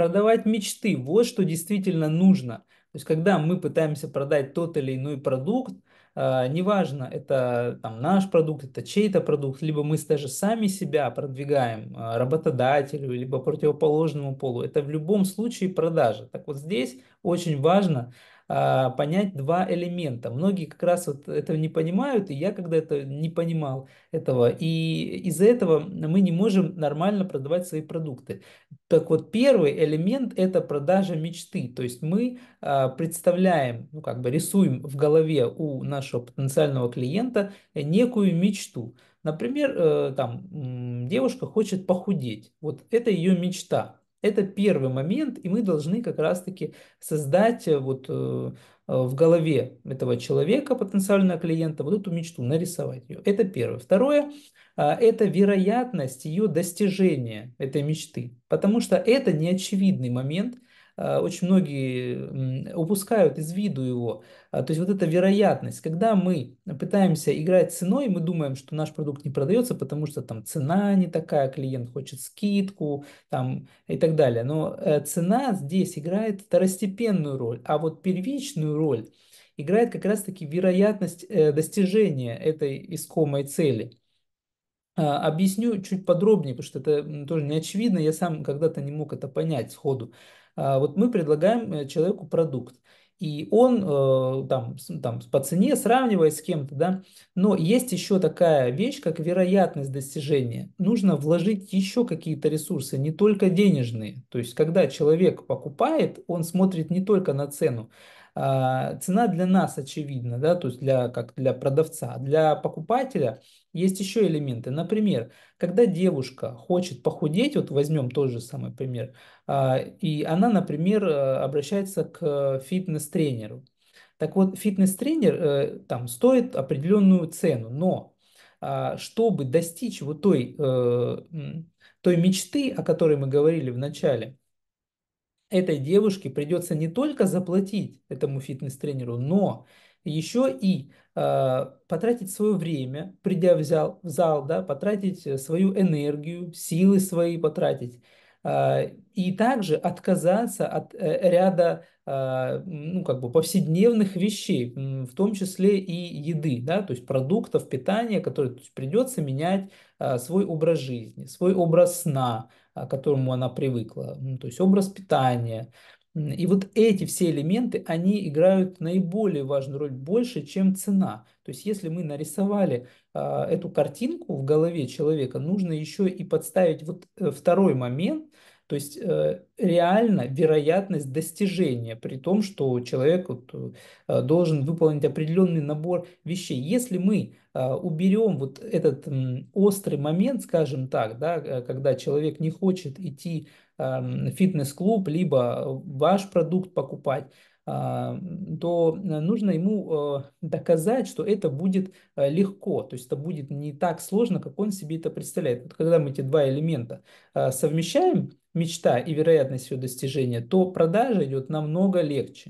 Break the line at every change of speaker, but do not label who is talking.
Продавать мечты – вот что действительно нужно. То есть, когда мы пытаемся продать тот или иной продукт, э, неважно, это там, наш продукт, это чей-то продукт, либо мы даже сами себя продвигаем э, работодателю, либо противоположному полу, это в любом случае продажа. Так вот здесь очень важно а, понять два элемента. Многие как раз вот этого не понимают, и я когда это не понимал этого. И из-за этого мы не можем нормально продавать свои продукты. Так вот, первый элемент – это продажа мечты. То есть мы а, представляем, ну, как бы рисуем в голове у нашего потенциального клиента некую мечту. Например, э, там девушка хочет похудеть. Вот это ее мечта. Это первый момент, и мы должны как раз-таки создать э, вот э, э, в голове этого человека, потенциального клиента, вот эту мечту, нарисовать ее. Это первое. Второе, это вероятность ее достижения, этой мечты. Потому что это неочевидный момент – Э, очень многие упускают из виду его. А, то есть вот эта вероятность, когда мы пытаемся играть ценой, мы думаем, что наш продукт не продается, потому что там цена не такая, клиент хочет скидку там, и так далее. Но э, цена здесь играет второстепенную роль, а вот первичную роль играет как раз-таки вероятность э, достижения этой искомой цели. А, объясню чуть подробнее, потому что это тоже не очевидно, я сам когда-то не мог это понять сходу. А вот мы предлагаем э, человеку продукт. И он э, там, там по цене сравнивает с кем-то, да. Но есть еще такая вещь, как вероятность достижения. Нужно вложить еще какие-то ресурсы, не только денежные. То есть, когда человек покупает, он смотрит не только на цену, а, цена для нас очевидна, да, то есть для, как для продавца, для покупателя есть еще элементы. Например, когда девушка хочет похудеть, вот возьмем тот же самый пример, а, и она, например, э, обращается к фитнес-тренеру. Так вот, фитнес-тренер э, там стоит определенную цену, но а, чтобы достичь вот той, э, той мечты, о которой мы говорили в начале – этой девушке придется не только заплатить этому фитнес-тренеру, но еще и э, потратить свое время, придя в зал, в зал да, потратить э, свою энергию, силы свои потратить. А, и также отказаться от э, ряда а, ну, как бы повседневных вещей, в том числе и еды, да, то есть продуктов питания, которые есть, придется менять а, свой образ жизни, свой образ сна, к которому она привыкла, ну, то есть образ питания, и вот эти все элементы, они играют наиболее важную роль, больше, чем цена. То есть если мы нарисовали э, эту картинку в голове человека, нужно еще и подставить вот э, второй момент – то есть э, реально вероятность достижения, при том, что человек э, должен выполнить определенный набор вещей. Если мы э, уберем вот этот острый момент, скажем так, да, когда человек не хочет идти эм, в фитнес-клуб, либо ваш продукт покупать, а, то нужно ему доказать, что это будет легко, то есть это будет не так сложно, как он себе это представляет. Вот когда мы эти два элемента совмещаем, мечта и вероятность ее достижения, то продажа идет намного легче.